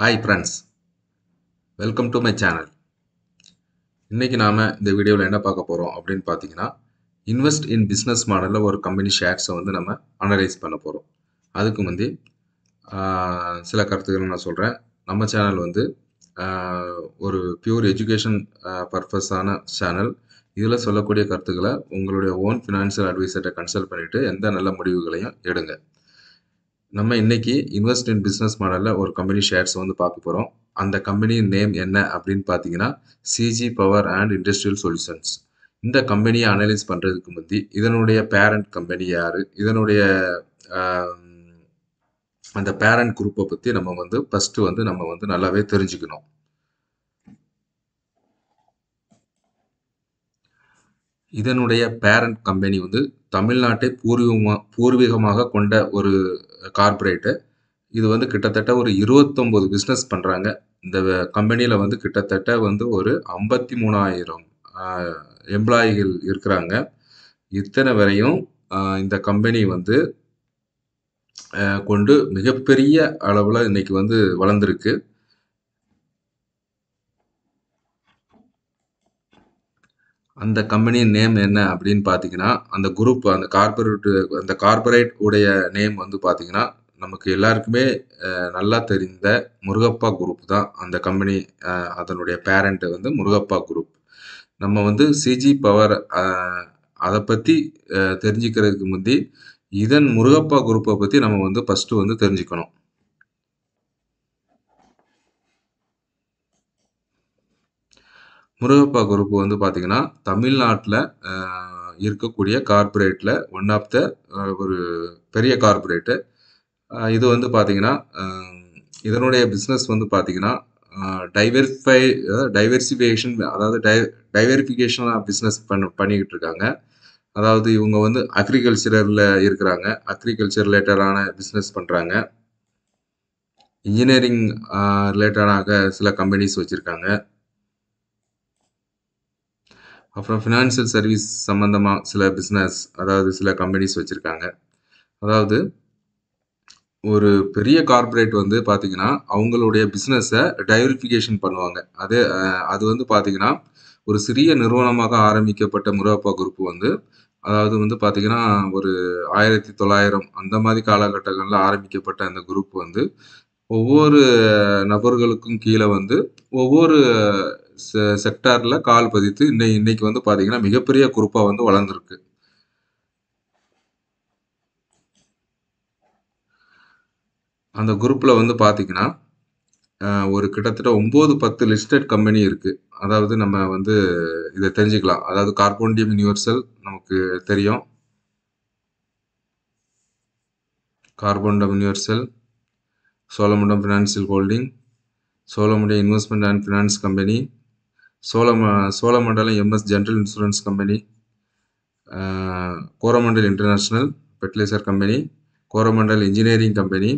hi friends welcome to my channel இன்றைக்கி நாம் இந்த வீடியோவில் என்ன பார்க்க போகிறோம் அப்படின்னு பார்த்தீங்கன்னா இன்வெஸ்ட் இன் பிஸ்னஸ் மாடலில் ஒரு கம்பெனி ஷேர்ஸை வந்து நம்ம அனலைஸ் பண்ண போகிறோம் அதுக்கு வந்து சில கருத்துக்கள் நான் சொல்கிறேன் நம்ம சேனல் வந்து ஒரு பியூர் எஜுகேஷன் பர்பஸான சேனல் இதில் சொல்லக்கூடிய கருத்துக்களை உங்களுடைய ஓன் ஃபினான்ஷியல் அட்வைசர்கிட்ட கன்சல்ட் பண்ணிவிட்டு எந்த நல்ல முடிவுகளையும் எடுங்க நம்ம இன்னைக்கு இன்வெஸ்ட் இன் பிஸ்னஸ் மாடலில் ஒரு கம்பெனி ஷேர்ஸ் வந்து பார்க்க போகிறோம் அந்த கம்பெனியின் நேம் என்ன அப்படின்னு பார்த்தீங்கன்னா CG power and industrial solutions இந்த கம்பெனியை அனலைஸ் பண்ணுறதுக்கு முந்தி இதனுடைய பேரண்ட் கம்பெனி யார் இதனுடைய அந்த பேரண்ட் குரூப்பை பற்றி நம்ம வந்து ஃபஸ்ட்டு வந்து நம்ம வந்து நல்லாவே தெரிஞ்சுக்கணும் இதனுடைய பேரண்ட் கம்பெனி வந்து தமிழ்நாட்டை பூர்வீகமாக பூர்வீகமாக கொண்ட ஒரு கார்ப்பரேட்டு இது வந்து கிட்டத்தட்ட ஒரு இருபத்தொம்போது பிஸ்னஸ் பண்ணுறாங்க இந்த கம்பெனியில் வந்து கிட்டத்தட்ட வந்து ஒரு ஐம்பத்தி மூணாயிரம் எம்ப்ளாயிகள் இருக்கிறாங்க இத்தனை வரையும் இந்த கம்பெனி வந்து கொண்டு மிகப்பெரிய அளவில் இன்னைக்கு வந்து வளர்ந்துருக்கு அந்த கம்பெனியின் நேம் என்ன அப்படின்னு பார்த்தீங்கன்னா அந்த குரூப் அந்த கார்பரேட் அந்த கார்பரேட் உடைய நேம் வந்து பார்த்தீங்கன்னா நமக்கு எல்லாருக்குமே நல்லா தெரிந்த முருகப்பா குரூப் தான் அந்த கம்பெனி அதனுடைய பேரண்ட்டு வந்து முருகப்பா குரூப் நம்ம வந்து சிஜி பவர் அதை பற்றி தெரிஞ்சுக்கிறதுக்கு முந்தி இதன் முருகப்பா குரூப்பை பற்றி நம்ம வந்து ஃபஸ்ட்டு வந்து தெரிஞ்சுக்கணும் முருகப்பா குரூப் வந்து பார்த்திங்கன்னா தமிழ்நாட்டில் இருக்கக்கூடிய கார்ப்பரேட்டில் ஒன் ஆஃப் த ஒரு பெரிய கார்பரேட்டு இது வந்து பார்த்தீங்கன்னா இதனுடைய பிஸ்னஸ் வந்து பார்த்திங்கன்னா டைவர்ஃபை டைவர்சிஃபிகேஷன் அதாவது டை டைவர்ஃபிகேஷனாக பிஸ்னஸ் பண்ண பண்ணிக்கிட்டு இருக்காங்க அதாவது இவங்க வந்து அக்ரிகல்ச்சரில் இருக்கிறாங்க அக்ரிகல்ச்சர் ரிலேட்டடான பிஸ்னஸ் பண்ணுறாங்க இன்ஜினியரிங் ரிலேட்டடாக சில கம்பெனிஸ் வச்சுருக்காங்க அப்புறம் ஃபினான்ஷியல் சர்வீஸ் சம்மந்தமாக சில பிஸ்னஸ் அதாவது சில கம்பெனிஸ் வச்சுருக்காங்க அதாவது ஒரு பெரிய கார்ப்பரேட் வந்து பார்த்தீங்கன்னா அவங்களுடைய பிஸ்னஸை டைவர்ஃபிகேஷன் பண்ணுவாங்க அது அது வந்து பார்த்திங்கன்னா ஒரு சிறிய நிறுவனமாக ஆரம்பிக்கப்பட்ட முருகப்பா குரூப் வந்து அதாவது வந்து பார்த்தீங்கன்னா ஒரு ஆயிரத்தி தொள்ளாயிரம் அந்த மாதிரி காலகட்டங்களில் ஆரம்பிக்கப்பட்ட அந்த குரூப் வந்து ஒவ்வொரு நபர்களுக்கும் கீழே வந்து ஒவ்வொரு செக்டாரில் கால் பதித்து இன்னை இன்னைக்கு வந்து பார்த்தீங்கன்னா மிகப்பெரிய குரூப்பாக வந்து வளர்ந்துருக்கு அந்த குரூப்பில் வந்து பார்த்தீங்கன்னா ஒரு கிட்டத்தட்ட ஒம்பது பத்து லிஸ்டட் கம்பெனி இருக்குது அதாவது நம்ம வந்து இதை தெரிஞ்சுக்கலாம் அதாவது கார்போண்டியம் யூனிவர்சல் நமக்கு தெரியும் Carborundum Universal Cholamandalam financial holding Cholamandalam investment and finance company சோழம Cholamandalam MS general insurance company Coromandel international fertilizer company Coromandel engineering company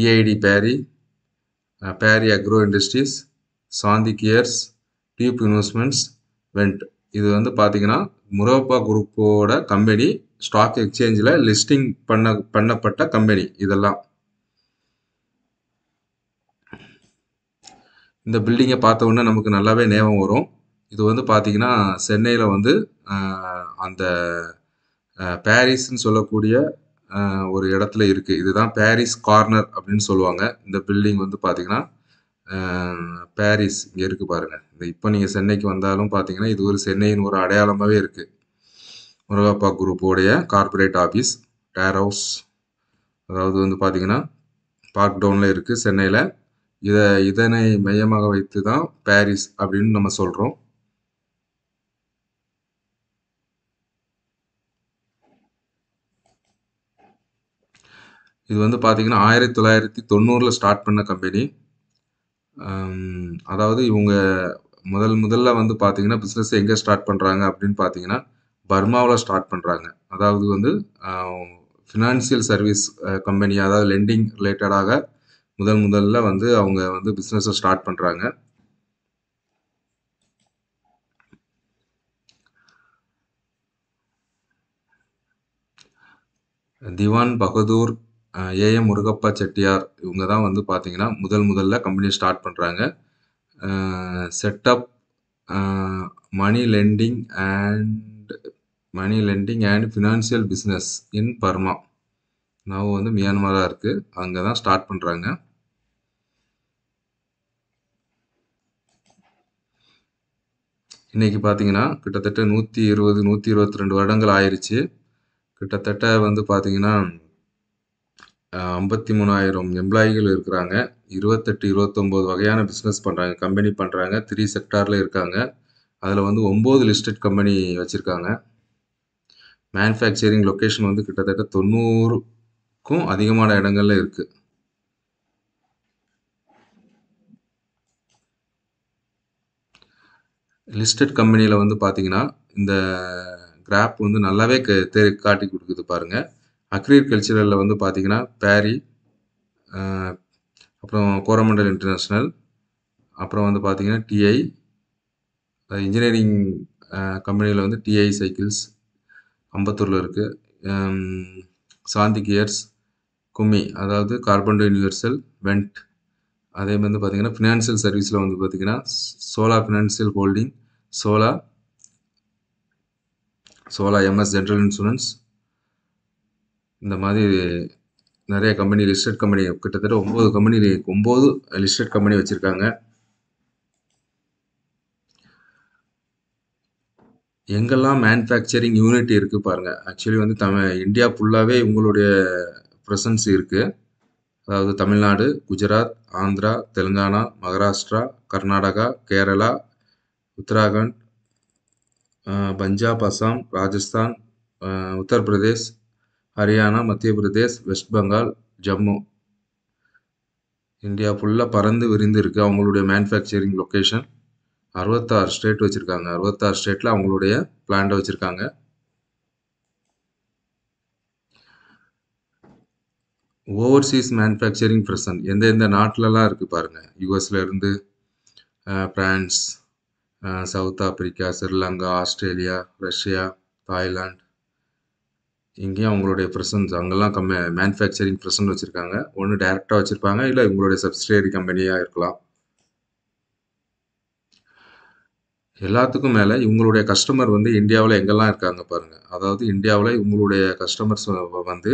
EID Parry Parry agro industries Shanthi gears tube investments வெண்ட் இது வந்து பார்த்தீங்கன்னா முரோப்பா குரூப்போட கம்பெனி ஸ்டாக் எக்ஸ்சேஞ்சில் லிஸ்டிங் பண்ண பண்ணப்பட்ட கம்பெனி இதெல்லாம் இந்த பில்டிங்கை பார்த்த உடனே நமக்கு நல்லாவே ஞாபகம் வரும் இது வந்து பார்த்திங்கன்னா சென்னையில் வந்து அந்த பாரிஸ்ன்னு சொல்லக்கூடிய ஒரு இடத்துல இருக்குது இதுதான் பாரிஸ் கார்னர் அப்படின்னு சொல்லுவாங்க இந்த பில்டிங் வந்து பார்த்திங்கன்னா பாரிஸ் இங்கே இருக்குது பாருங்கள் இந்த இப்போ நீங்கள் சென்னைக்கு வந்தாலும் பார்த்தீங்கன்னா இது ஒரு சென்னையின் ஒரு அடையாளமாகவே இருக்குது முருகப்பா குரூப்போடைய கார்பரேட் ஆஃபீஸ் டேர் ஹவுஸ் அதாவது வந்து பார்த்திங்கன்னா பார்க் டவுனில் இருக்குது சென்னையில் இதை இதனை மையமாக வைத்து தான் பாரிஸ் அப்படின்னு நம்ம சொல்கிறோம் இது வந்து பார்த்திங்கன்னா ஆயிரத்தி தொள்ளாயிரத்தி தொண்ணூறில் ஸ்டார்ட் பண்ண கம்பெனி அதாவது இவங்க முதல் முதல்ல வந்து பார்த்தீங்கன்னா பிஸ்னஸ் எங்கே ஸ்டார்ட் பண்ணுறாங்க அப்படின்னு பார்த்தீங்கன்னா பர்மாவில் ஸ்டார்ட் பண்ணுறாங்க அதாவது வந்து ஃபினான்சியல் சர்வீஸ் கம்பெனி அதாவது லெண்டிங் ரிலேட்டடாக முதல் முதல்ல வந்து அவங்க வந்து பிஸ்னஸை ஸ்டார்ட் பண்ணுறாங்க திவான் பகதூர் ஏஎம் முருகப்பா செட்டியார் இவங்க தான் வந்து பார்த்தீங்கன்னா முதல் முதல்ல கம்பெனியை ஸ்டார்ட் பண்ணுறாங்க set up money lending and money lending and financial business in Burma now வந்து மியான்மராக இருக்குது அங்கே தான் ஸ்டார்ட் பண்ணுறாங்க இன்றைக்கி பார்த்தீங்கன்னா கிட்டத்தட்ட நூற்றி இருபது நூற்றி இருபத்தி ரெண்டு வருடங்கள் ஆயிடுச்சு கிட்டத்தட்ட வந்து பார்த்தீங்கன்னா ஐம்பத்தி மூணாயிரம் எம்ப்ளாயிகள் இருக்கிறாங்க இருபத்தெட்டு இருபத்தொம்போது வகையான பிஸ்னஸ் பண்ணுறாங்க கம்பெனி பண்ணுறாங்க த்ரீ செக்டாரில் இருக்காங்க அதில் வந்து ஒம்பது லிஸ்டட் கம்பெனி வச்சுருக்காங்க மேனுஃபேக்சரிங் லொக்கேஷன் வந்து கிட்டத்தட்ட தொண்ணூறு க்கும் அதிகமான இடங்கள்ல இருக்குது லிஸ்டட் கம்பெனியில் வந்து பார்த்தீங்கன்னா இந்த கிராப் வந்து நல்லாவே காட்டி கொடுக்குது பாருங்கள் அக்ரிகல்ச்சரலில் வந்து பார்த்தீங்கன்னா பேரி அப்புறம் கோரமண்டல் இன்டர்நேஷ்னல் அப்புறம் வந்து பார்த்தீங்கன்னா டிஐ இன்ஜினியரிங் கம்பெனியில் வந்து டிஐ சைக்கிள்ஸ் அம்பத்தூரில் இருக்குது சாந்தி கியர்ஸ் கும்மி அதாவது கார்பன் டு யூனிவர்சல் வென்ட் அதே வந்து பார்த்திங்கன்னா ஃபினான்ஷியல் சர்வீஸில் வந்து பார்த்திங்கன்னா Chola financial holding Chola Chola MS general insurance இந்த மாதிரி நிறைய கம்பெனி லிஸ்டட் கம்பெனி கிட்டத்தட்ட ஒம்பது கம்பெனி ஒம்பது லிஸ்டட் கம்பெனி வச்சுருக்காங்க எங்கெல்லாம் மேனுஃபேக்சரிங் யூனிட் இருக்குது பாருங்கள் ஆக்சுவலி வந்து தமிழ் இந்தியா ஃபுல்லாகவே இவங்களுடைய ப்ரெசன்ஸ் இருக்குது அதாவது தமிழ்நாடு குஜராத் ஆந்திரா தெலுங்கானா மகாராஷ்டிரா கர்நாடகா கேரளா உத்தராகண்ட் பஞ்சாப் அசாம் ராஜஸ்தான் உத்தரப்பிரதேஷ் ஹரியானா மத்திய பிரதேஷ் வெஸ்ட் பெங்கால் ஜம்மு இந்தியா ஃபுல்லாக பறந்து விரிந்து இருக்குது அவங்களுடைய மேனுஃபேக்சரிங் லொக்கேஷன் அறுபத்தாறு ஸ்டேட் வச்சுருக்காங்க அறுபத்தாறு ஸ்டேட்டில் அவங்களுடைய பிளான்ட்டை வச்சுருக்காங்க ஓவர்சீஸ் மேனுஃபேக்சரிங் ப்ரெசன்ட் எந்த நாட்டிலலாம் இருக்குது பாருங்கள் யூஎஸ்லேருந்து France South Africa Sri Lanka Australia Russia Thailand இங்கேயும் அவங்களுடைய ப்ரெசன்ஸ் அங்கெல்லாம் கம்மி மேனுஃபேக்சரிங் ப்ரெசன்ட் வச்சுருக்காங்க ஒன்று டேரெக்டாக வச்சுருப்பாங்க இல்லை இவங்களுடைய சப்ஸ்டேரி கம்பெனியாக இருக்கலாம் எல்லாத்துக்கும் மேலே இவங்களுடைய கஸ்டமர் வந்து இந்தியாவில் எங்கெல்லாம் இருக்காங்க பாருங்கள் அதாவது இந்தியாவில் இவங்களுடைய கஸ்டமர்ஸ் வந்து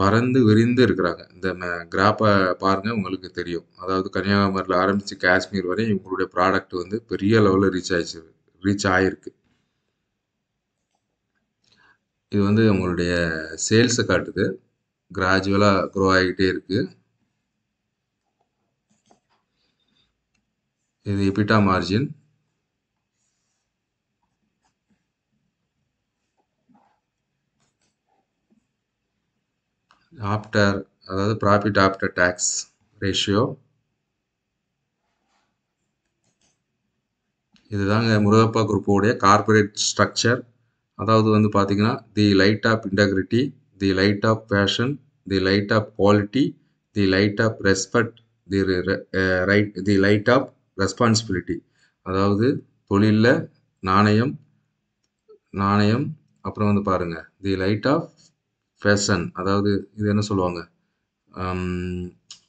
பறந்து விரிந்து இருக்கிறாங்க இந்த கிராப்பை பாருங்கள் உங்களுக்கு தெரியும் அதாவது கன்னியாகுமரியில் ஆரம்பித்து காஷ்மீர் வரையும் இவங்களுடைய ப்ராடக்ட் வந்து பெரிய லெவலில் ரீச் ஆயிடுச்சு ரீச் ஆகிருக்கு இது வந்து உங்களுடைய சேல்ஸை காட்டுது கிராஜுவலாக க்ரோ ஆகிக்கிட்டே இருக்குது இது எபிட்டா மார்ஜின் ஆஃப்டர் அதாவது ப்ராஃபிட் ஆஃப்டர் டேக்ஸ் ரேஷியோ இதுதாங்க முருகப்பா குரூப்போடைய கார்பரேட் ஸ்ட்ரக்சர் அதாவது வந்து பார்த்தீங்கன்னா the light of integrity the light of passion the light of quality the light of respect the right the light of responsibility அதாவது தொழிலில் நாணயம் நாணயம் அப்புறம் வந்து பாருங்கள் தி லைட் ஆஃப் ஃபேஷன் அதாவது இது என்ன சொல்லுவாங்க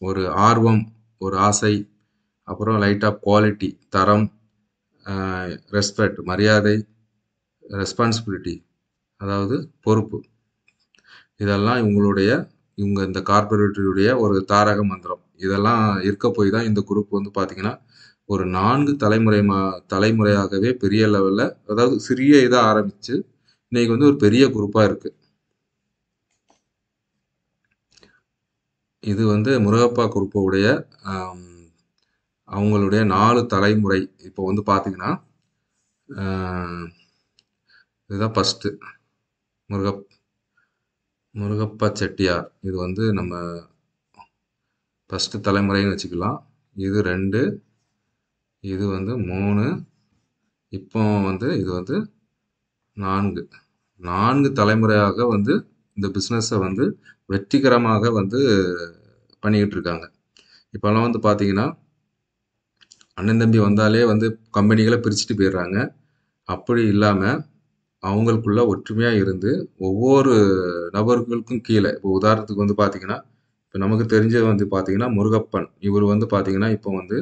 ஒரு ஆர்வம் ஒரு ஆசை அப்புறம் லைட் ஆஃப் குவாலிட்டி தரம் ரெஸ்பெக்ட் மரியாதை ரெஸ்பான்சிபிலிட்டி அதாவது பொறுப்பு இதெல்லாம் இவங்களுடைய இவங்க இந்த கார்பரேட்டருடைய ஒரு தாரக மந்திரம் இதெல்லாம் இருக்க போய் தான் இந்த குரூப் வந்து பார்த்திங்கன்னா ஒரு நான்கு தலைமுறை மா தலைமுறையாகவே பெரிய லெவலில் அதாவது சிறிய இதாக ஆரம்பித்து இன்றைக்கி வந்து ஒரு பெரிய குரூப்பாக இருக்குது இது வந்து முருகப்பா குரூப்புடைய அவங்களுடைய நாலு தலைமுறை இப்போ வந்து பார்த்தீங்கன்னா இதுதான் ஃபஸ்ட்டு முருகப் முருகப்பா செட்டியார் இது வந்து நம்ம ஃபஸ்ட்டு தலைமுறைன்னு வச்சுக்கலாம் இது ரெண்டு இது வந்து மூணு இப்போ வந்து இது வந்து நான்கு நான்கு தலைமுறையாக வந்து இந்த பிஸ்னஸை வந்து வெற்றிகரமாக வந்து பண்ணிக்கிட்டு இருக்காங்க இப்போல்லாம் வந்து பார்த்தீங்கன்னா அண்ணன் தம்பி வந்தாலே வந்து கம்பெனிகளை பிரிச்சுட்டு போயிடுறாங்க அப்படி இல்லாமல் அவங்களுக்குள்ள ஒற்றுமையாக இருந்து ஒவ்வொரு நபர்களுக்கும் கீழே இப்போ உதாரணத்துக்கு வந்து பார்த்தீங்கன்னா இப்போ நமக்கு தெரிஞ்சது வந்து பார்த்தீங்கன்னா முருகப்பன் இவர் வந்து பார்த்தீங்கன்னா இப்போ வந்து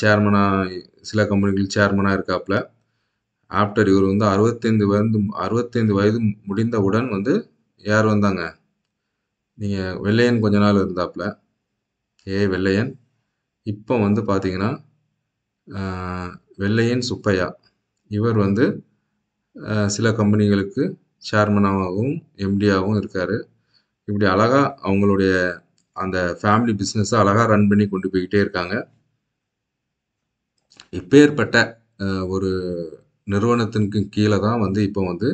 சேர்மனாக சில கம்பெனிகள் சேர்மனாக இருக்காப்புல ஆஃப்டர் இவர் வந்து அறுபத்தைந்து வயது அறுபத்தைந்து வயது முடிந்தவுடன் வந்து யார் வந்தாங்க நீங்கள் வெள்ளையன் கொஞ்ச நாள் இருந்தாப்புல ஏ வெள்ளையன் இப்போ வந்து பார்த்தீங்கன்னா வெள்ளையன் சுப்பையா இவர் வந்து சில கம்பெனிகளுக்கு சேர்மனாகவும் எம்டியாகவும் இருக்கார் இப்படி அழகாக அவங்களுடைய அந்த ஃபேமிலி பிஸ்னஸை அழகாக ரன் பண்ணி கொண்டு போய்கிட்டே இருக்காங்க இப்பேற்பட்ட ஒரு நிறுவனத்திற்கு கீழே தான் வந்து இப்போ வந்து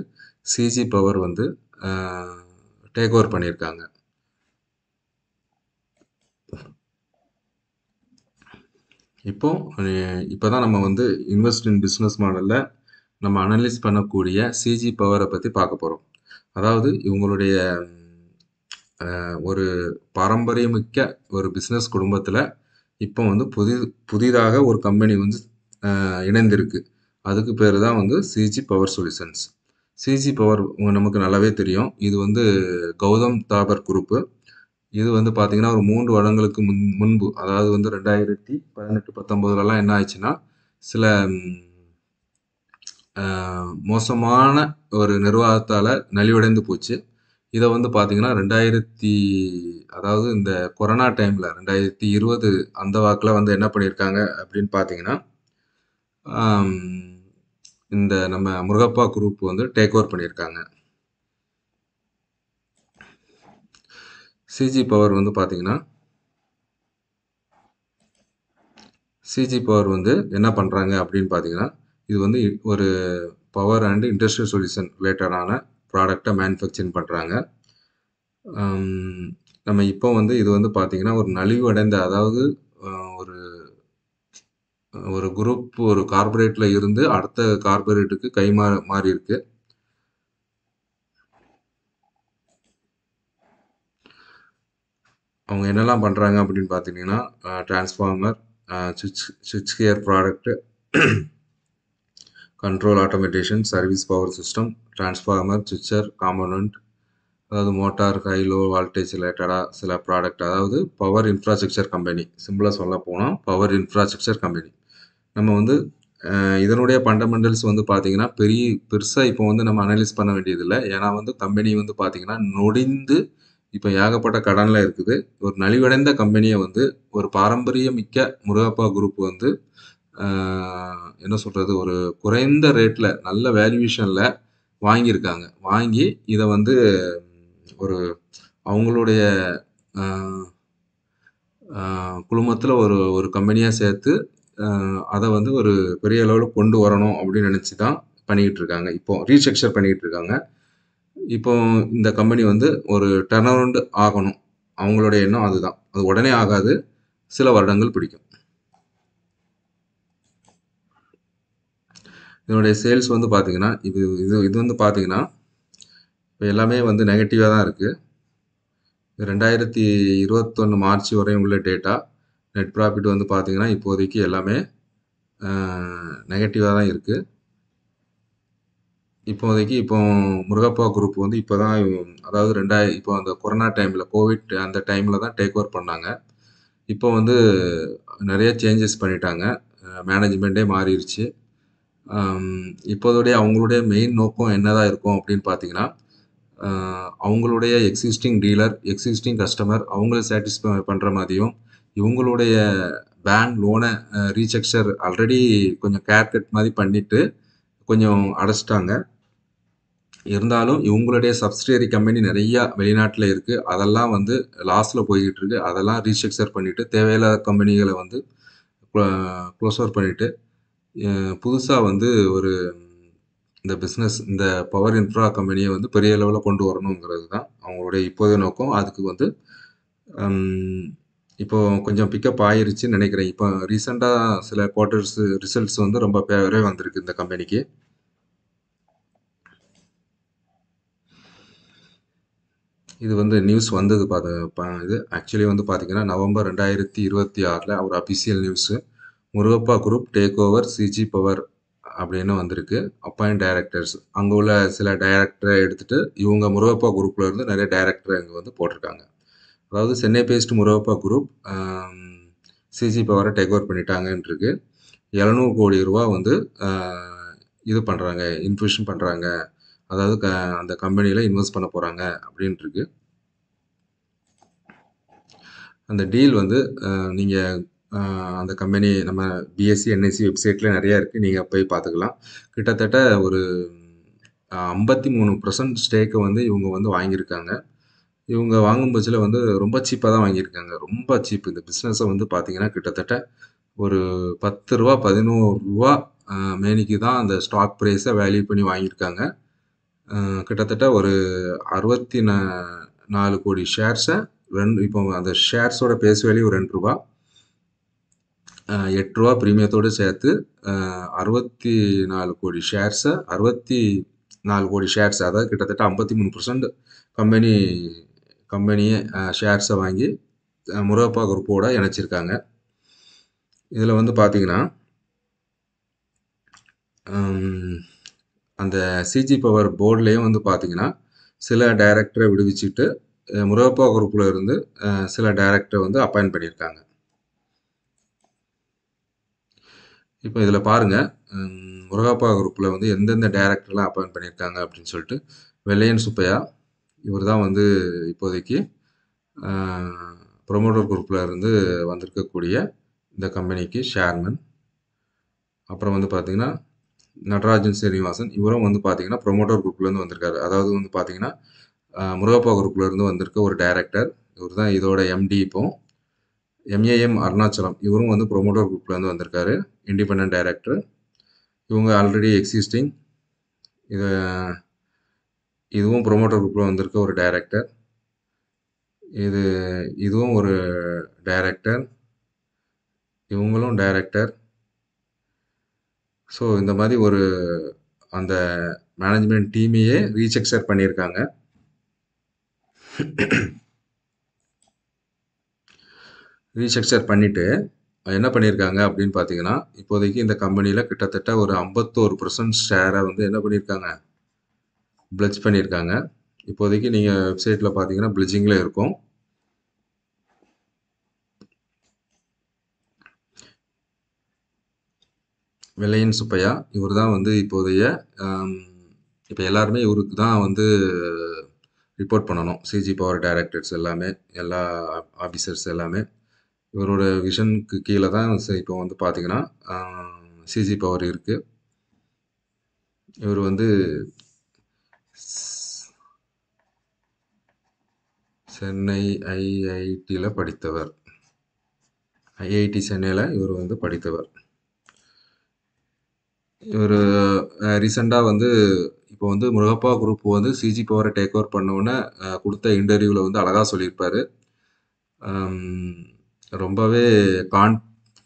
சிஜி பவர் வந்து டேக் ஓவர் பண்ணியிருக்காங்க இப்போ இப்போ தான் நம்ம வந்து இன்வெஸ்ட் இன் பிஸ்னஸ் மாடலில் நம்ம அனலைஸ் பண்ணக்கூடிய சிஜி பவரை பற்றி பார்க்க போகிறோம் அதாவது இவங்களுடைய ஒரு பாரம்பரியமிக்க ஒரு பிஸ்னஸ் குடும்பத்தில் இப்போ வந்து புதி புதிதாக ஒரு கம்பெனி வந்து இணைந்திருக்கு அதுக்கு பேர் தான் வந்து CG power solutions CG power நமக்கு நல்லாவே தெரியும் இது வந்து கௌதம் தாபர் குரூப்பு இது வந்து பார்த்தீங்கன்னா ஒரு மூன்று வருடங்களுக்கு முன் முன்பு அதாவது வந்து ரெண்டாயிரத்தி பதினெட்டு பத்தொம்போதுலலாம் என்ன ஆயிடுச்சுன்னா சில மோசமான ஒரு நிர்வாகத்தால் நலிவடைந்து போச்சு இதை வந்து பார்த்தீங்கன்னா ரெண்டாயிரத்தி அதாவது இந்த கொரோனா டைமில் ரெண்டாயிரத்தி இருபது அந்த வாக்கில் வந்து என்ன பண்ணியிருக்காங்க அப்படின்னு பார்த்தீங்கன்னா இந்த நம்ம முருகப்பா குரூப் வந்து டேக் ஓவர் பண்ணியிருக்காங்க சிஜி பவர் வந்து பார்த்தீங்கன்னா சிஜி பவர் வந்து என்ன பண்ணுறாங்க அப்படின்னு பார்த்தீங்கன்னா இது வந்து ஒரு பவர் அண்ட் இண்டஸ்ட்ரியல் சொல்யூஷன் ரிலேட்டடான ப்ராடக்டை மேனுஃபேக்சரிங் பண்ணுறாங்க நம்ம இப்போ வந்து இது வந்து பார்த்திங்கன்னா ஒரு நலிவடைந்த அதாவது ஒரு குரூப் ஒரு கார்பரேட்ல இருந்து அடுத்த கார்பரேட்டுக்கு கை மாறி இருக்கு அவங்க என்னெல்லாம் பண்ணுறாங்க அப்படின்னு பார்த்தீங்கன்னா டிரான்ஸ்ஃபார்மர் சுவிட்ச் சுவிட்ச் care product control ஆட்டோமேட்டேஷன் service power system transformer சுவிட்சர் component அதாவது மோட்டார் ஹை லோ வால்டேஜ் ரிலேட்டடாக சில ப்ராடக்ட் அதாவது பவர் இன்ஃப்ராஸ்ட்ரக்சர் கம்பெனி சிம்பிளாக சொல்ல போனால் பவர் இன்ஃப்ராஸ்ட்ரக்சர் கம்பெனி நம்ம வந்து இதனுடைய ஃபண்டமெண்டல்ஸ் வந்து பார்த்தீங்கன்னா பெரிய பெருசாக இப்போ வந்து நம்ம அனலைஸ் பண்ண வேண்டியதில்லை ஏன்னா வந்து கம்பெனி வந்து பார்த்தீங்கன்னா நொடிந்து இப்போ ஏகப்பட்ட கடனில் இருக்குது ஒரு நலிவடைந்த கம்பெனியை வந்து ஒரு பாரம்பரிய மிக்க முருகப்பா குரூப் வந்து என்ன சொல்கிறது ஒரு குறைந்த ரேட்டில் நல்ல வேல்யூவேஷனில் வாங்கியிருக்காங்க வாங்கி இதை வந்து ஒரு அவங்களுடைய குழுமத்தில் ஒரு ஒரு கம்பெனியாக சேர்த்து அதை வந்து ஒரு பெரிய அளவில் கொண்டு வரணும் அப்படின்னு நினச்சி தான் பண்ணிக்கிட்டு இருக்காங்க இப்போ ரீஸ்ட்ரக்சர் பண்ணிக்கிட்டு இருக்காங்க இப்போ இந்த கம்பெனி வந்து ஒரு டர்ன் அரவுண்டு ஆகணும் அவங்களுடைய எண்ணம் அதுதான் அது உடனே ஆகாது சில வருடங்கள் பிடிக்கும் இதனுடைய சேல்ஸ் வந்து பார்த்திங்கன்னா இது இது இது வந்து பார்த்திங்கன்னா இப்போ எல்லாமே வந்து நெகட்டிவாக தான் இருக்குது ரெண்டாயிரத்தி இருபத்தொன்று மார்ச் வரையும் உள்ள டேட்டா நெட் ப்ராஃபிட் வந்து பார்த்திங்கன்னா இப்போதைக்கு எல்லாமே நெகட்டிவாக தான் இருக்குது இப்போதைக்கு இப்போ முருகப்பா குரூப் வந்து இப்போ தான் அதாவது ரெண்டாயிரம் இப்போ அந்த கொரோனா டைமில் கோவிட் அந்த டைமில் தான் டேக் ஓவர் பண்ணாங்க இப்போ வந்து நிறைய சேஞ்சஸ் பண்ணிட்டாங்க மேனேஜ்மெண்ட்டே மாறிடுச்சு இப்போதுடைய அவங்களுடைய மெயின் நோக்கம் என்னதான் இருக்கும் அப்படின்னு பார்த்தீங்கன்னா அவங்களுடைய எக்ஸிஸ்டிங் டீலர் எக்ஸிஸ்டிங் கஸ்டமர் அவங்கள சாட்டிஸ்ஃபை பண்ணுற மாதிரியும் இவங்களுடைய பேங்க் லோனை ரீசக்சர் ஆல்ரெடி கொஞ்சம் கேர் கட் மாதிரி பண்ணிவிட்டு கொஞ்சம் அடைச்சிட்டாங்க இருந்தாலும் இவங்களுடைய சப்சிடரி கம்பெனி நிறையா வெளிநாட்டில் இருக்குது அதெல்லாம் வந்து லாஸில் போய்கிட்டு இருக்குது அதெல்லாம் ரீஸ்ட்ரக்சர் பண்ணிவிட்டு தேவையில்லாத கம்பெனிகளை வந்து க்ளோஸ் அவுட் பண்ணிவிட்டு புதுசாக வந்து ஒரு இந்த பிஸ்னஸ் இந்த பவர் இன்ஃப்ரா கம்பெனியை வந்து பெரிய அளவில் கொண்டு வரணுங்கிறது தான் அவங்களுடைய இப்போதைய நோக்கம் அதுக்கு வந்து இப்போது கொஞ்சம் பிக்கப் ஆயிருச்சுன்னு நினைக்கிறேன் இப்போ ரீசெண்டாக சில குவார்டர்ஸ் ரிசல்ட்ஸ் வந்து ரொம்ப பேவரே வந்திருக்கு இந்த கம்பெனிக்கு இது வந்து நியூஸ் வந்தது பார்த்து இது ஆக்சுவலி வந்து பார்த்தீங்கன்னா நவம்பர் ரெண்டாயிரத்தி இருபத்தி ஆறில் அவர் official news Murugappa group take over CG power அப்படின்னு வந்திருக்கு அப்பாயிண்ட் டைரக்டர்ஸ் அங்கே உள்ள சில டைரக்டரை எடுத்துகிட்டு இவங்க முருகப்பா குரூப்பில் இருந்து நிறைய டைரக்டரை இங்கே வந்து போட்டிருக்காங்க அதாவது Chennai based Murugappa group CG பவரை டேக் ஓவர் பண்ணிட்டாங்கன்ட்ருக்கு எழுநூறு கோடி ரூபா வந்து இது பண்ணுறாங்க இன்ஃபியூஷன் பண்ணுறாங்க அதாவது க அந்த கம்பெனியில் இன்வெஸ்ட் பண்ண போகிறாங்க அப்படின்ட்டுருக்கு அந்த டீல் வந்து நீங்கள் அந்த கம்பெனி நம்ம பிஎஸ்சி என்ஐசி வெப்சைட்டில் நிறையா இருக்குது நீங்கள் போய் பார்த்துக்கலாம் கிட்டத்தட்ட ஒரு ஐம்பத்தி மூணு பர்சன்ட் ஸ்டேக்கை வந்து இவங்க வந்து வாங்கியிருக்காங்க இவங்க வாங்கும் பட்சத்தில் வந்து ரொம்ப சீப்பாக தான் வாங்கியிருக்காங்க ரொம்ப சீப் இந்த பிஸ்னஸை வந்து பார்த்தீங்கன்னா கிட்டத்தட்ட ஒரு பத்து ரூபா பதினோரு ரூபா மேனிக்கு தான் அந்த ஸ்டாக் ப்ரைஸை வேல்யூ பண்ணி வாங்கியிருக்காங்க கிட்டத்தட்ட ஒரு அறுபத்தி நாலு கோடி ஷேர்ஸை ரெண்டு இப்போ அந்த ஷேர்ஸோட பேஸ் வேல்யூ ரெண்டு ரூபா எட்டு ரூபா ப்ரீமியத்தோடு சேர்த்து அறுபத்தி நாலு கோடி ஷேர்ஸை அறுபத்தி நாலு கோடி ஷேர்ஸ் அதாவது கிட்டத்தட்ட ஐம்பத்தி மூணு பர்சன்ட் கம்பெனி கம்பெனியை ஷேர்ஸை வாங்கி முருகப்பா குரூப்போட இணைச்சிருக்காங்க இதில் வந்து பார்த்திங்கன்னா அந்த சிஜி பவர் போர்ட்லேயும் வந்து பார்த்திங்கன்னா சில டைரக்டரை விடுவிச்சுட்டு முருகப்பா குரூப்பில் இருந்து சில டைரக்டரை வந்து அப்பாயின்ட் பண்ணியிருக்காங்க இப்போ இதில் பாருங்கள் முருகப்பா குரூப்பில் வந்து எந்தெந்த டைரக்டர்லாம் அப்பாயின்ட் பண்ணியிருக்காங்க அப்படின்னு சொல்லிட்டு வெள்ளையன் சுப்பையா இவர் தான் வந்து இப்போதைக்கு ப்ரொமோட்டர் குரூப்பில் இருந்து வந்திருக்கக்கூடிய இந்த கம்பெனிக்கு ஷேர்மேன் அப்புறம் வந்து பார்த்திங்கன்னா நடராஜன் ஸ்ரீனிவாசன் இவரும் வந்து பார்த்திங்கன்னா ப்ரொமோட்டர் குரூப்லேருந்து வந்திருக்காரு அதாவது வந்து பார்த்திங்கன்னா முருகப்பா குரூப்லேருந்து வந்திருக்க ஒரு டைரக்டர் இவர் தான் இதோட எம்டி இப்போ எம்ஏஎம் அருணாச்சலம் இவரும் வந்து ப்ரொமோட்டர் குரூப்லேருந்து வந்திருக்காரு இண்டிபெண்ட் டைரக்டர் இவங்க ஆல்ரெடி எக்ஸிஸ்டிங் இதை இதுவும் ப்ரொமோட்டர் குரூப்பில் வந்திருக்க ஒரு டைரக்டர் இது இதுவும் ஒரு டைரக்டர் இவங்களும் டைரக்டர் ஸோ இந்த மாதிரி ஒரு அந்த மேனேஜ்மெண்ட் டீமையே ரீசெக்சர் பண்ணியிருக்காங்க ரீசெக்சர் பண்ணிவிட்டு என்ன பண்ணியிருக்காங்க அப்படின்னு பார்த்தீங்கன்னா இப்போதைக்கு இந்த கம்பெனியில் கிட்டத்தட்ட ஒரு ஐம்பத்தோரு பர்சன்ட் ஷேரை வந்து என்ன பண்ணியிருக்காங்க பிளட்ஜ் பண்ணியிருக்காங்க இப்போதைக்கு நீங்கள் வெப்சைட்டில் பார்த்தீங்கன்னா பிளச்சிங்கில் இருக்கும் வெள்ளையன் சுப்பையா இவர் தான் வந்து இப்போதைய இப்போ எல்லாருமே இவருக்கு தான் வந்து ரிப்போர்ட் பண்ணணும் சிஜி பவர் டைரக்டர்ஸ் எல்லாமே எல்லா ஆஃபீஸர்ஸ் எல்லாமே இவரோட விஷனுக்கு கீழே தான் இப்போ வந்து பார்த்தீங்கன்னா சிஜி பவர் இருக்குது இவர் வந்து சென்னை ஐஐடியில் படித்தவர் ஐஐடி சென்னையில் இவர் வந்து படித்தவர் இவர் ரீசெண்டாக வந்து இப்போ வந்து முருகப்பா குரூப் வந்து சிஜி பவரை டேக் ஓவர் பண்ணோன்னே கொடுத்த இன்டர்வியூவில் வந்து அழகாக சொல்லியிருப்பார் ரொம்பவே கான்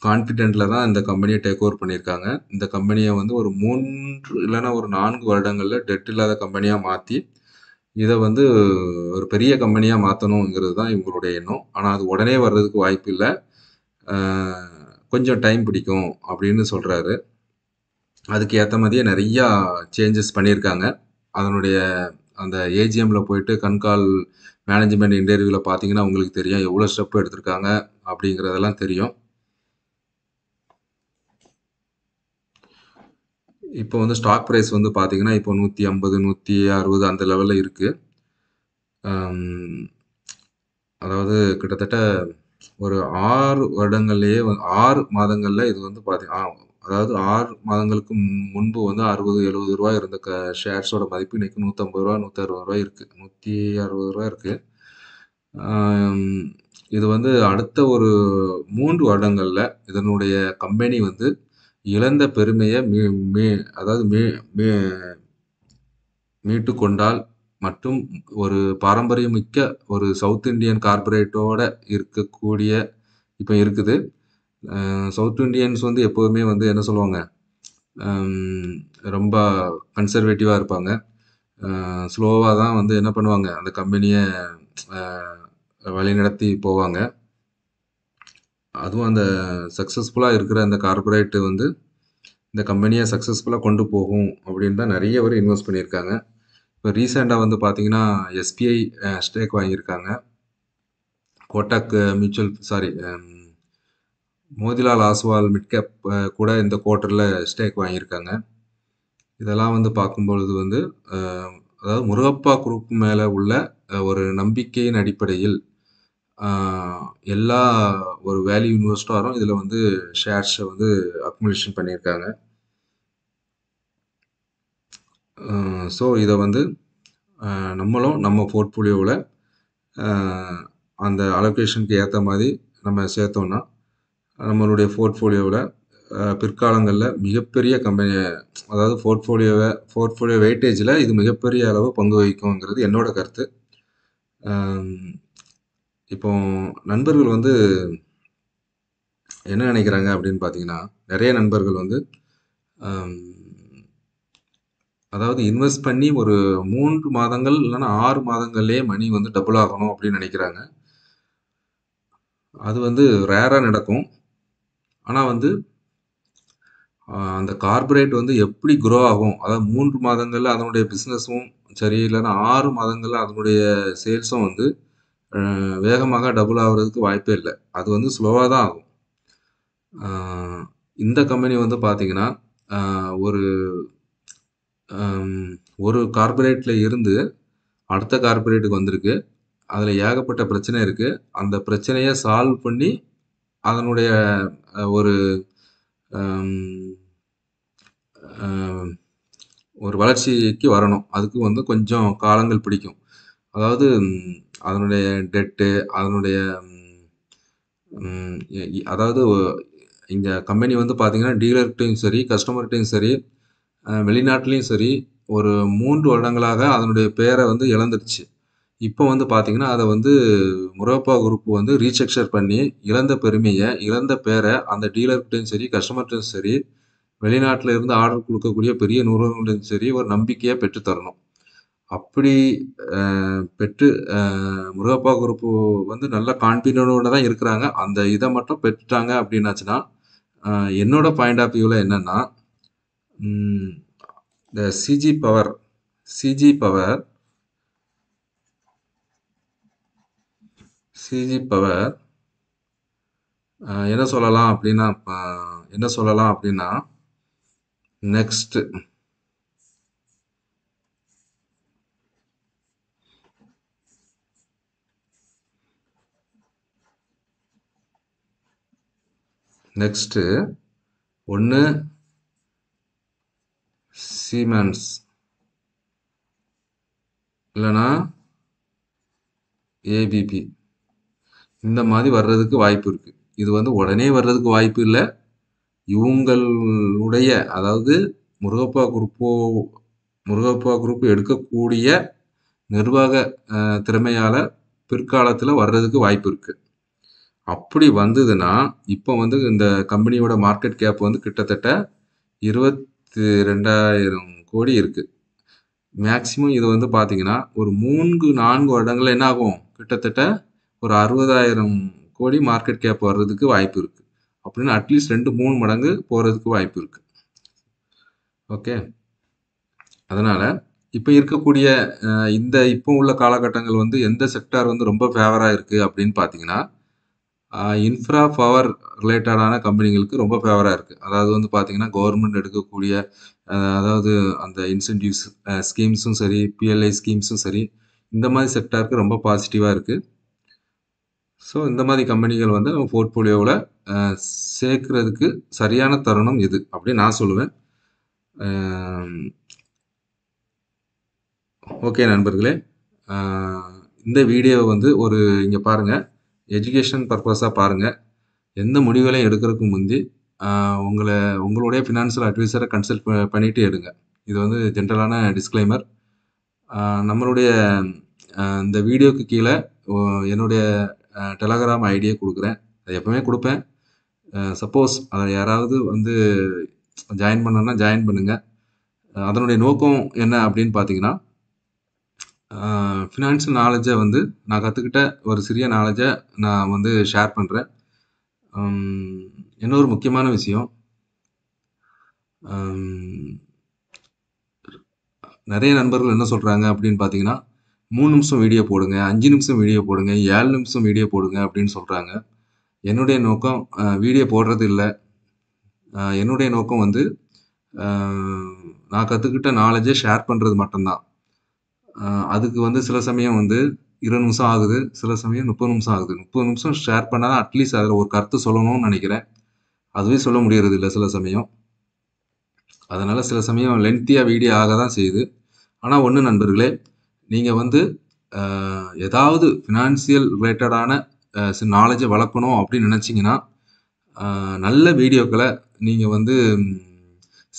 கான்ஃபிடென்ட்டில் தான் இந்த கம்பெனியை டேக் ஓவர் பண்ணியிருக்காங்க இந்த கம்பெனியை வந்து ஒரு மூன்று இல்லைன்னா ஒரு நான்கு வருடங்களில் டெட் இல்லாத கம்பெனியாக மாற்றி இதை வந்து ஒரு பெரிய கம்பெனியாக மாற்றணுங்கிறது தான் இவங்களுடைய எண்ணம் ஆனால் அது உடனே வர்றதுக்கு வாய்ப்பு இல்லை கொஞ்சம் டைம் பிடிக்கும் அப்படின்னு சொல்கிறாரு அதுக்கு ஏற்ற மாதிரியே நிறையா சேஞ்சஸ் பண்ணியிருக்காங்க அதனுடைய அந்த ஏஜிஎம்மில் போயிட்டு கண்கால் மேனேஜ்மெண்ட் இன்டர்வியூவில் பார்த்தீங்கன்னா உங்களுக்கு தெரியும் எவ்வளோ ஸ்டெப் எடுத்திருக்காங்க அப்படிங்கிறதெல்லாம் தெரியும் இப்போ வந்து ஸ்டாக் ப்ரைஸ் வந்து பார்த்தீங்கன்னா இப்போ நூற்றி ஐம்பது நூற்றி அறுபது அந்த லெவலில் இருக்குது அதாவது கிட்டத்தட்ட ஒரு ஆறு வருடங்கள்லேயே ஆறு மாதங்களில் இது வந்து பார்த்தீங்கன்னா அதாவது ஆறு மாதங்களுக்கு முன்பு வந்து அறுபது எழுபது ரூபா இருந்த க ஷேர்ஸோட மதிப்பு இன்றைக்கி நூற்றம்பது ரூபா நூற்றி அறுபது ரூபா இருக்குது நூற்றி அறுபது ரூபா இருக்குது இது வந்து அடுத்த ஒரு மூன்று வருடங்களில் இதனுடைய கம்பெனி வந்து இழந்த பெருமையை மீ மீ அதாவது மீ மீ மீட்டு கொண்டால் மற்றும் ஒரு பாரம்பரியமிக்க ஒரு சவுத் இண்டியன் கார்பரேட்டோட இருக்கக்கூடிய இப்போ இருக்குது சவுத் இண்டியன்ஸ் வந்து எப்போதுமே வந்து என்ன சொல்லுவாங்க ரொம்ப கன்சர்வேட்டிவாக இருப்பாங்க ஸ்லோவாக தான் வந்து என்ன பண்ணுவாங்க அந்த கம்பெனியை வழிநடத்தி போவாங்க அதுவும் அந்த சக்ஸஸ்ஃபுல்லாக இருக்கிற அந்த கார்பரேட்டு வந்து இந்த கம்பெனியை சக்ஸஸ்ஃபுல்லாக கொண்டு போகும் அப்படின்னு தான் நிறைய பேர் இன்வெஸ்ட் பண்ணியிருக்காங்க இப்போ ரீசெண்டாக வந்து பார்த்தீங்கன்னா எஸ்பிஐ ஸ்டேக் வாங்கியிருக்காங்க Kotak mutual sorry Motilal Oswal midcap கூட இந்த குவார்ட்டரில் ஸ்டேக் வாங்கியிருக்காங்க இதெல்லாம் வந்து பார்க்கும்பொழுது வந்து அதாவது முருகப்பா குரூப் மேலே உள்ள ஒரு நம்பிக்கையின் அடிப்படையில் எல்லா ஒரு வேல்யூ யூனிவர்ஸ்டாரும் இதில் வந்து ஷேர்ஸை வந்து அக்மலேஷன் பண்ணியிருக்காங்க ஸோ இதை வந்து நம்மளும் நம்ம போர்ட்ஃபோலியோவில் அந்த அலோகேஷனுக்கு ஏற்ற மாதிரி நம்ம சேர்த்தோன்னா நம்மளுடைய போர்ட்ஃபோலியோவில் பிற்காலங்களில் மிகப்பெரிய கம்பெனியை அதாவது போர்ட்ஃபோலியோவை ஃபோர்ட்ஃபோலியோ வெயிட்டேஜில் இது மிகப்பெரிய அளவு பங்கு வகிக்குங்கிறது என்னோட கருத்து இப்போ நண்பர்கள் வந்து என்ன நினைக்கிறாங்க அப்படின்னு பார்த்தீங்கன்னா நிறைய நண்பர்கள் வந்து அதாவது இன்வெஸ்ட் பண்ணி ஒரு மூன்று மாதங்கள் இல்லைன்னா ஆறு மாதங்கள்லேயே மணி வந்து டபுள் ஆகணும் அப்படின்னு நினைக்கிறாங்க அது வந்து ரேராக நடக்கும் ஆனால் வந்து அந்த கார்பரேட் வந்து எப்படி குரோ ஆகும் அதாவது மூன்று மாதங்களில் அதனுடைய பிஸ்னஸும் சரி இல்லைன்னா ஆறு மாதங்களில் அதனுடைய சேல்ஸும் வந்து வேகமாக டபுள் ஆகிறதுக்கு வாய்ப்பே இல்லை அது வந்து ஸ்லோவாக தான் ஆகும் இந்த கம்பெனி வந்து பார்த்திங்கன்னா ஒரு ஒரு கார்பரேட்டில் இருந்து அடுத்த கார்பரேட்டுக்கு வந்திருக்கு அதில் ஏகப்பட்ட பிரச்சனை இருக்குது அந்த பிரச்சனையை சால்வ் பண்ணி அதனுடைய ஒரு ஒரு வளர்ச்சிக்கு வரணும் அதுக்கு வந்து கொஞ்சம் காலங்கள் பிடிக்கும் அதாவது அதனுடைய டெட்டு அதனுடைய அதாவது இங்கே கம்பெனி வந்து பார்த்திங்கன்னா டீலர்கிட்டையும் சரி கஸ்டமர்கிட்டையும் சரி வெளிநாட்டிலையும் சரி ஒரு மூன்று வருடங்களாக அதனுடைய பேரை வந்து இழந்துருச்சு இப்போ வந்து பார்த்திங்கன்னா அதை வந்து முரப்பா குரூப் வந்து ரீஸ்ட்ரக்சர் பண்ணி இழந்த பெருமையை இழந்த பேரை அந்த டீலர்கிட்டையும் சரி கஸ்டமர்கிட்டையும் சரி வெளிநாட்டில் இருந்து ஆர்டர் கொடுக்கக்கூடிய பெரிய நிறுவனங்களையும் சரி ஒரு நம்பிக்கையாக பெற்றுத்தரணும் அப்படி பெற்று முருகப்பா குரூப்பு வந்து நல்ல கான்ஃபிடென்டோட தான் இருக்கிறாங்க அந்த இதை மட்டும் பெற்றுட்டாங்க அப்படின்னாச்சுன்னா என்னோட பாயிண்ட் ஆஃப் வியூவில் என்னென்னா இந்த CG power CG power CG power என்ன சொல்லலாம் அப்படின்னா என்ன சொல்லலாம் அப்படின்னா நெக்ஸ்ட்டு நெக்ஸ்ட்டு ஒன்று சீமன்ஸ் இல்லைனா ஏபிபி இந்த மாதிரி வர்றதுக்கு வாய்ப்பு இருக்குது இது வந்து உடனே வர்றதுக்கு வாய்ப்பு இல்லை இவங்களுடைய அதாவது முருகப்பா குரூப்போ முருகப்பா குரூப் எடுக்கக்கூடிய நிர்வாக திறமையால் பிற்காலத்தில் வர்றதுக்கு வாய்ப்பு இருக்குது அப்படி வந்ததுன்னா இப்போ வந்து இந்த கம்பெனியோட மார்க்கெட் கேப் வந்து கிட்டத்தட்ட இருபத்தி ரெண்டாயிரம் கோடி இருக்குது மேக்சிமம் இது வந்து பார்த்திங்கன்னா ஒரு மூன்று நான்கு வருடங்கள் என்ன ஆகும் கிட்டத்தட்ட ஒரு அறுபதாயிரம் கோடி மார்க்கெட் கேப் வர்றதுக்கு வாய்ப்பு இருக்குது அப்படின்னு அட்லீஸ்ட் ரெண்டு மூணு மடங்கு போகிறதுக்கு வாய்ப்பு இருக்குது ஓகே அதனால் இப்போ இருக்கக்கூடிய இந்த இப்போ உள்ள காலகட்டங்கள் வந்து எந்த செக்டார் வந்து ரொம்ப ஃபேவராக இருக்குது அப்படின்னு பார்த்தீங்கன்னா இன்ஃப்ரா பவர் ரிலேட்டடான கம்பெனிகளுக்கு ரொம்ப ஃபேவராக இருக்குது அதாவது வந்து பார்த்திங்கன்னா கவர்மெண்ட் எடுக்கக்கூடிய அதாவது அந்த இன்சென்டிவ்ஸ் ஸ்கீம்ஸும் சரி பிஎல்ஐ ஸ்கீம்ஸும் சரி இந்த மாதிரி செக்டாருக்கு ரொம்ப பாசிட்டிவாக இருக்குது ஸோ இந்த மாதிரி கம்பெனிகள் வந்து நம்ம போர்ட்ஃபோலியோவில் சேர்க்குறதுக்கு சரியான தருணம் இது அப்படின்னு நான் சொல்லுவேன் ஓகே நண்பர்களே இந்த வீடியோவை வந்து ஒரு இங்கே பாருங்கள் எஜுகேஷன் பர்பஸாக பாருங்கள் எந்த முடிவுகளையும் எடுக்கிறதுக்கு முந்தி உங்களை உங்களுடைய ஃபினான்ஷியல் அட்வைசரை கன்சல்ட் பண்ணிவிட்டு எடுங்க இது வந்து ஜென்ரலான டிஸ்க்ளைமர் நம்மளுடைய இந்த வீடியோக்கு கீழே என்னுடைய டெலகிராம் ஐடியை கொடுக்குறேன் அதை எப்போவுமே கொடுப்பேன் சப்போஸ் அதை யாராவது வந்து ஜாயின் பண்ணோன்னா ஜாயின் பண்ணுங்கள் அதனுடைய நோக்கம் என்ன அப்படின்னு பார்த்தீங்கன்னா ஃபினான்ஷியல் நாலேஜை வந்து நான் கற்றுக்கிட்ட ஒரு சிறிய நாலேஜை நான் வந்து ஷேர் பண்ணுறேன் இன்னொரு முக்கியமான விஷயம் நிறைய நண்பர்கள் என்ன சொல்கிறாங்க அப்படின்னு பார்த்தீங்கன்னா மூணு நிமிஷம் வீடியோ போடுங்க அஞ்சு நிமிஷம் வீடியோ போடுங்க ஏழு நிமிஷம் வீடியோ போடுங்க அப்படின்னு சொல்கிறாங்க என்னுடைய நோக்கம் வீடியோ போடுறது இல்லை என்னுடைய நோக்கம் வந்து நான் கற்றுக்கிட்ட நாலேஜை ஷேர் பண்ணுறது மட்டும்தான் அதுக்கு வந்து சில சமயம் வந்து இருபது நிமிஷம் ஆகுது சில சமயம் முப்பது நிமிஷம் ஆகுது முப்பது நிமிஷம் ஷேர் பண்ணால் அட்லீஸ்ட் அதில் ஒரு கருத்து சொல்லணும்னு நினைக்கிறேன் அதுவே சொல்ல முடியறது இல்லை சில சமயம் அதனால் சில சமயம் லென்த்தியாக வீடியோ ஆக தான் செய்யுது ஆனால் ஒன்று நண்பர்களே நீங்கள் வந்து ஏதாவது ஃபினான்சியல் ரிலேட்டடான நாலேஜை வளர்க்கணும் அப்படின்னு நினச்சிங்கன்னா நல்ல வீடியோக்களை நீங்கள் வந்து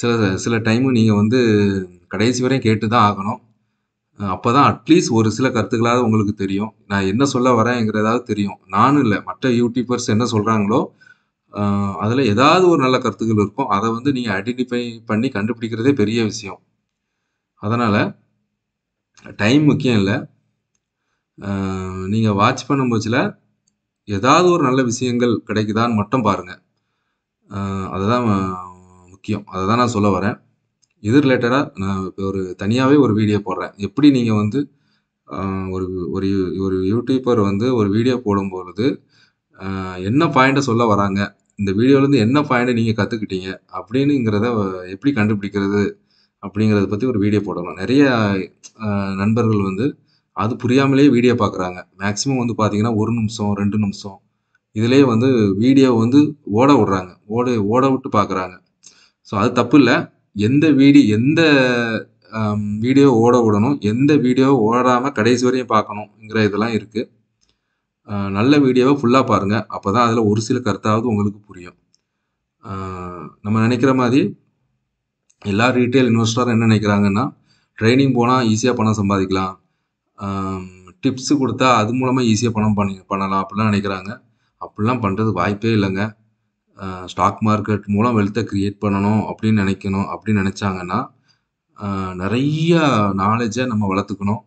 சில சில டைமு நீங்கள் வந்து கடைசி வரையும் கேட்டு தான் ஆகணும் அப்போ தான் அட்லீஸ்ட் ஒரு சில கருத்துக்களாவது உங்களுக்கு தெரியும் நான் என்ன சொல்ல வரேங்கிறதாவது தெரியும் நானும் இல்லை மற்ற யூடியூபர்ஸ் என்ன சொல்கிறாங்களோ அதில் ஏதாவது ஒரு நல்ல கருத்துக்கள் இருக்கும் அதை வந்து நீங்கள் ஐடென்டிஃபை பண்ணி கண்டுபிடிக்கிறதே பெரிய விஷயம் அதனால் டைம் முக்கியம் இல்லை நீங்கள் வாட்ச் பண்ணும் போச்சில் ஏதாவது ஒரு நல்ல விஷயங்கள் கிடைக்குதான்னு மட்டும் பாருங்கள் அதுதான் முக்கியம் அதை தான் நான் சொல்ல வரேன் இது ரிலேட்டடாக நான் இப்போ ஒரு தனியாகவே ஒரு வீடியோ போடுறேன் எப்படி நீங்கள் வந்து ஒரு ஒரு ஒரு யூடியூபர் வந்து ஒரு வீடியோ போடும்பொழுது என்ன பாயிண்ட்டை சொல்ல வராங்க இந்த வீடியோலேருந்து என்ன பாயிண்ட்டை நீங்கள் கற்றுக்கிட்டீங்க அப்படின்னுங்கிறத எப்படி கண்டுபிடிக்கிறது அப்படிங்கிறத பற்றி ஒரு வீடியோ போடணும் நிறைய நண்பர்கள் வந்து அது புரியாமலேயே வீடியோ பார்க்குறாங்க மேக்ஸிமம் வந்து பார்த்தீங்கன்னா ஒரு நிமிஷம் ரெண்டு நிமிஷம் இதிலேயே வந்து வீடியோ வந்து ஓட விடுறாங்க ஓட ஓட விட்டு பார்க்குறாங்க ஸோ அது தப்பு இல்லை எந்த வீடியோ எந்த வீடியோ ஓட விடணும் எந்த வீடியோ ஓடாமல் கடைசி வரையும் பார்க்கணுங்கிற இதெல்லாம் இருக்குது நல்ல வீடியோவை ஃபுல்லாக பாருங்கள் அப்போ தான் அதில் ஒரு சில கருத்தாவது உங்களுக்கு புரியும் நம்ம நினைக்கிற மாதிரி எல்லா ரீட்டைல் இன்வெஸ்டரும் என்ன நினைக்கிறாங்கன்னா ட்ரைனிங் போனால் ஈஸியாக பணம் சம்பாதிக்கலாம் டிப்ஸு கொடுத்தா அது மூலமாக ஈஸியாக பணம் பண்ணி பண்ணலாம் அப்படிலாம் நினைக்கிறாங்க அப்படிலாம் பண்ணுறது வாய்ப்பே இல்லைங்க ஸ்டாக் மார்க்கெட் மூலம் வெல்த்தை க்ரியேட் பண்ணணும் அப்படின்னு நினைக்கணும் அப்படின்னு நினச்சாங்கன்னா நிறைய நாலேஜை நம்ம வளர்த்துக்கணும்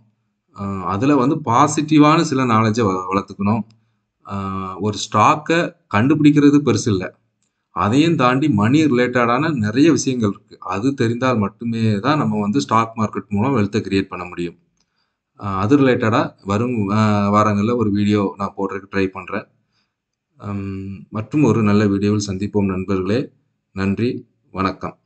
அதில் வந்து பாசிட்டிவான சில நாலேஜை வ வளர்த்துக்கணும் ஒரு ஸ்டாக்கை கண்டுபிடிக்கிறது பெருசு இல்லை அதையும் தாண்டி மணி ரிலேட்டடான நிறைய விஷயங்கள் இருக்குது அது தெரிந்தால் மட்டுமே தான் நம்ம வந்து ஸ்டாக் மார்க்கெட் மூலம் வெல்த்தை க்ரியேட் பண்ண முடியும் அது ரிலேட்டடாக வரும் வாரங்களில் ஒரு வீடியோ நான் போடுறதுக்கு ட்ரை பண்ணுறேன் மற்றும் ஒரு நல்ல வீடியோவில் சந்திப்போம் நண்பர்களே நன்றி வணக்கம்